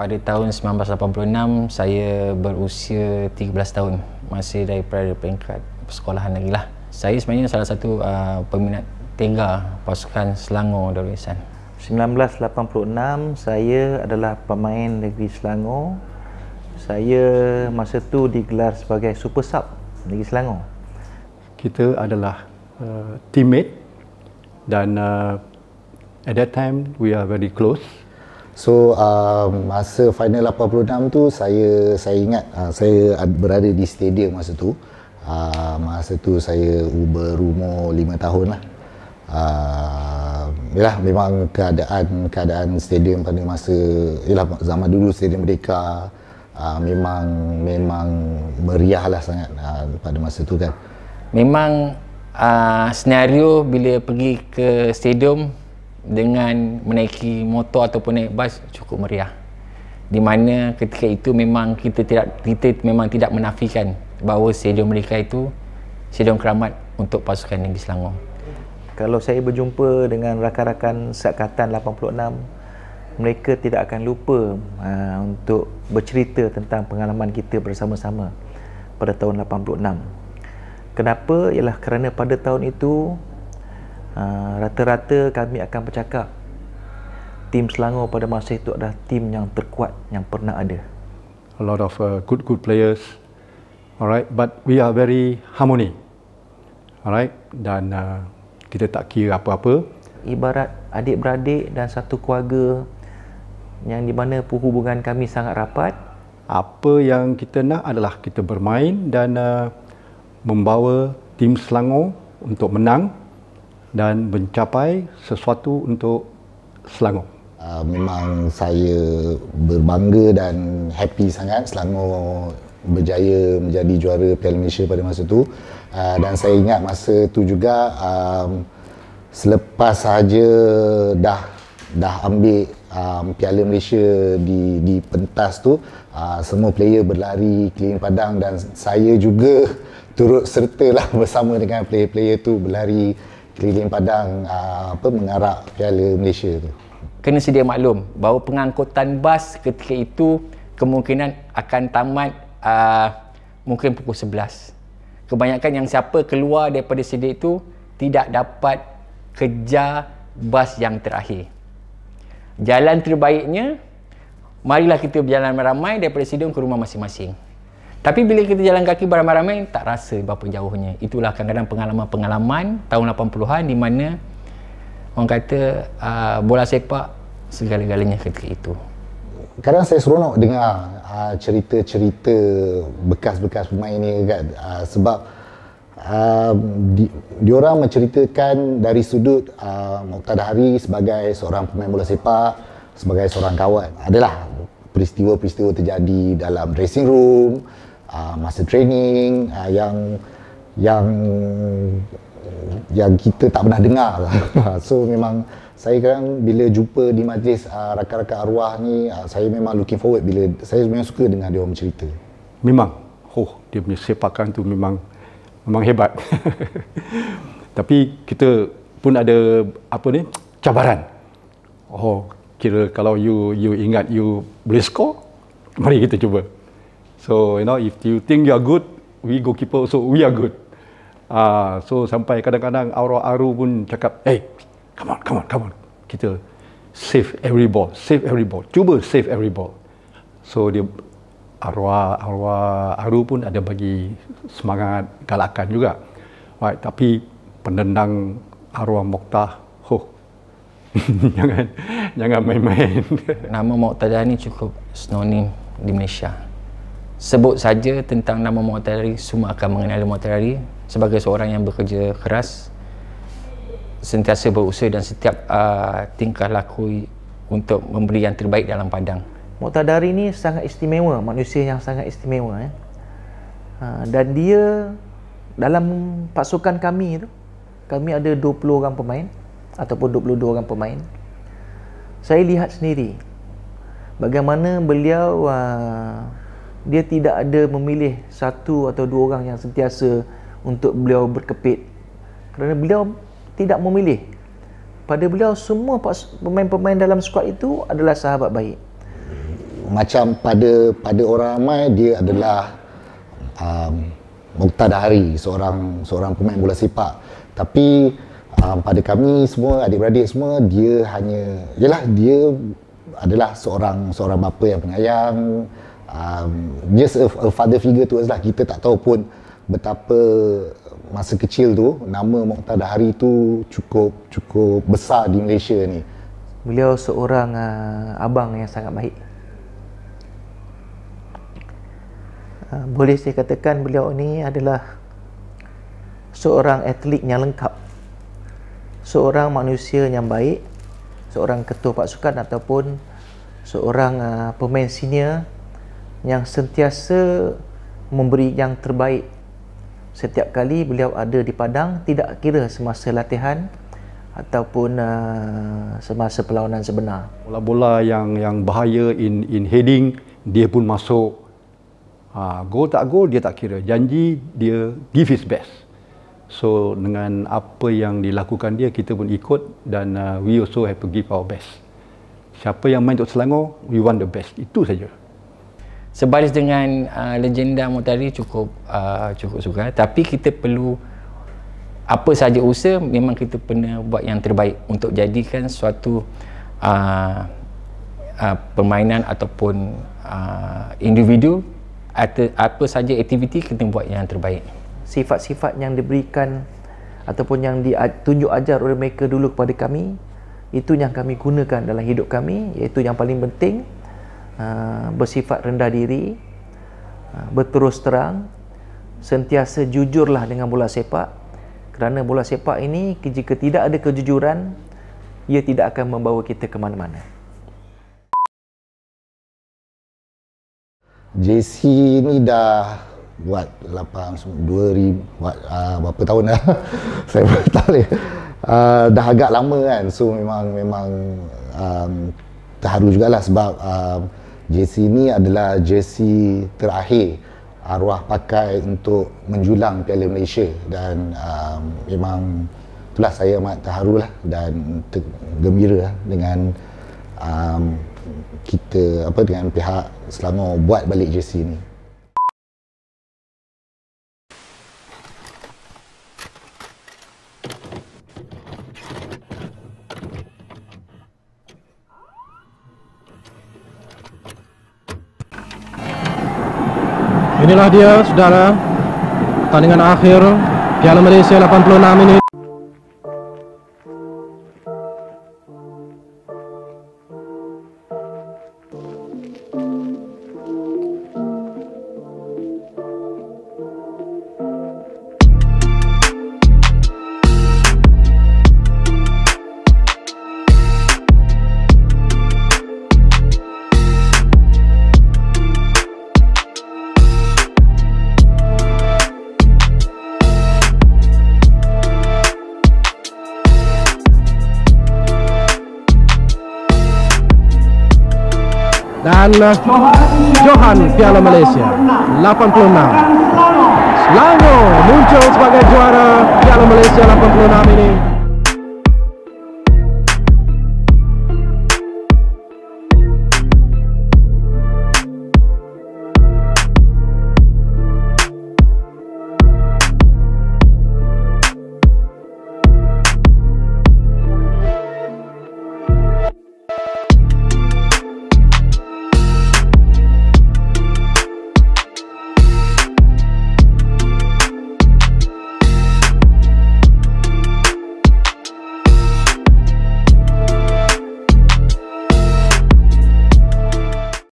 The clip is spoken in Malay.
pada tahun 1986 saya berusia 13 tahun masih dari peringkat persekolahan lagi lah saya sebenarnya salah satu uh, peminat tega pasukan Selangor Darul Ihsan 1986 saya adalah pemain negeri Selangor saya masa tu digelar sebagai super sub negeri Selangor kita adalah uh, teammate dan uh, at that time we are very close So uh, masa final 86 tu saya saya ingat uh, saya berada di stadium masa tu. Uh, masa tu saya berumur 5 tahun lah. Uh, yalah memang keadaan keadaan stadium pada masa yalah zaman dulu stadium Merdeka uh, memang memang meriah lah sangat uh, pada masa tu kan. Memang uh, senario bila pergi ke stadium dengan menaiki motor ataupun naik bas cukup meriah di mana ketika itu memang kita tidak kita memang tidak menafikan bahawa stadium mereka itu sedang keramat untuk pasukan negeri Selangor kalau saya berjumpa dengan rakan-rakan Sekatan 86 mereka tidak akan lupa uh, untuk bercerita tentang pengalaman kita bersama-sama pada tahun 86 kenapa ialah kerana pada tahun itu Ah, rata-rata kami akan bercakap tim Selangor pada masa itu adalah tim yang terkuat yang pernah ada. A lot of uh, good good players. Alright, but we are very harmony. Alright, dan uh, kita tak kira apa-apa. Ibarat adik-beradik dan satu keluarga yang di mana hubungan kami sangat rapat. Apa yang kita nak adalah kita bermain dan uh, membawa tim Selangor untuk menang dan mencapai sesuatu untuk Selangor. Uh, memang saya berbangga dan happy sangat Selangor berjaya menjadi juara Piala Malaysia pada masa itu. Uh, ah, dan saya ingat masa itu juga um, selepas saja dah dah ambil um, Piala Malaysia di di pentas tu uh, semua player berlari keliling padang dan saya juga turut serta lah bersama dengan player-player tu berlari keliling padang ah, apa mengarak piala Malaysia tu kena sedia maklum bahawa pengangkutan bas ketika itu kemungkinan akan tamat uh, mungkin pukul 11 kebanyakan yang siapa keluar daripada sedia itu tidak dapat kejar bas yang terakhir jalan terbaiknya marilah kita berjalan ramai daripada sedia ke rumah masing-masing tapi bila kita jalan kaki beramai-ramai, tak rasa berapa jauhnya. Itulah kadang-kadang pengalaman-pengalaman tahun 80-an di mana orang kata uh, bola sepak segala-galanya ketika itu. Kadang saya seronok dengar uh, cerita-cerita bekas-bekas pemain ni kan. Uh, sebab um, di, diorang menceritakan dari sudut uh, Muqtada Hari sebagai seorang pemain bola sepak, sebagai seorang kawan. Adalah peristiwa-peristiwa terjadi dalam dressing room, uh, masa training uh, yang yang yang kita tak pernah dengar lah. so memang saya kan bila jumpa di majlis uh, rakan-rakan arwah ni uh, saya memang looking forward bila saya memang suka dengar dia orang cerita memang oh dia punya sepakan tu memang memang hebat tapi kita pun ada apa ni cabaran oh kira kalau you you ingat you boleh score mari kita cuba So you know if you think you are good, we go goalkeeper also we are good. Ah, uh, so sampai kadang-kadang Aura Aru pun cakap, hey, come on, come on, come on, kita save every ball, save every ball, cuba save every ball. So dia arwah arwah Aru pun ada bagi semangat galakan juga. Right, tapi penendang arwah Mokta, Oh. jangan jangan main-main. Nama Mokhtar Dhani cukup sinonim di Malaysia sebut saja tentang nama Muhammad semua akan mengenali Muhammad sebagai seorang yang bekerja keras sentiasa berusaha dan setiap uh, tingkah laku untuk memberi yang terbaik dalam padang Muhammad ini sangat istimewa manusia yang sangat istimewa eh? uh, dan dia dalam pasukan kami tu kami ada 20 orang pemain ataupun 22 orang pemain saya lihat sendiri bagaimana beliau uh, dia tidak ada memilih satu atau dua orang yang sentiasa untuk beliau berkepit kerana beliau tidak memilih pada beliau semua pemain-pemain dalam skuad itu adalah sahabat baik macam pada pada orang ramai dia adalah um, Muktadari seorang seorang pemain bola sepak tapi um, pada kami semua adik-beradik semua dia hanya yalah dia adalah seorang seorang bapa yang penyayang um, just a, a father figure tu, us lah kita tak tahu pun betapa masa kecil tu nama Mokhtar Dahari tu cukup cukup besar di Malaysia ni beliau seorang uh, abang yang sangat baik uh, boleh saya katakan beliau ni adalah seorang atlet yang lengkap seorang manusia yang baik seorang ketua pasukan ataupun seorang uh, pemain senior yang sentiasa memberi yang terbaik setiap kali beliau ada di padang tidak kira semasa latihan ataupun uh, semasa perlawanan sebenar bola-bola yang yang bahaya in in heading dia pun masuk ha, gol tak gol dia tak kira janji dia give his best so dengan apa yang dilakukan dia kita pun ikut dan uh, we also have to give our best siapa yang main untuk Selangor we want the best itu saja sebalik dengan uh, legenda Mutari cukup uh, cukup suka tapi kita perlu apa saja usaha memang kita pernah buat yang terbaik untuk jadikan suatu uh, uh, permainan ataupun uh, individu atau apa saja aktiviti kita buat yang terbaik sifat-sifat yang diberikan ataupun yang ditunjuk ajar oleh mereka dulu kepada kami itu yang kami gunakan dalam hidup kami iaitu yang paling penting Ah, bersifat rendah diri, ah, berterus terang, sentiasa jujurlah dengan bola sepak. Kerana bola sepak ini jika tidak ada kejujuran, ia tidak akan membawa kita ke mana-mana. JC ni dah buat 8 2000 buat uh, berapa tahun dah. Saya tak tahu. Uh, dah agak lama kan. So memang memang um, terharu jugalah sebab um, JC ni adalah JC terakhir arwah pakai untuk menjulang Piala Malaysia dan um, memang itulah saya amat terharu lah dan ter- gembira lah dengan um, kita apa dengan pihak Selangor buat balik JC ni. Inilah dia saudara Tandingan akhir Piala Malaysia 86 ini dan Johan Piala Malaysia 86 Selangor muncul sebagai juara Piala Malaysia 86 ini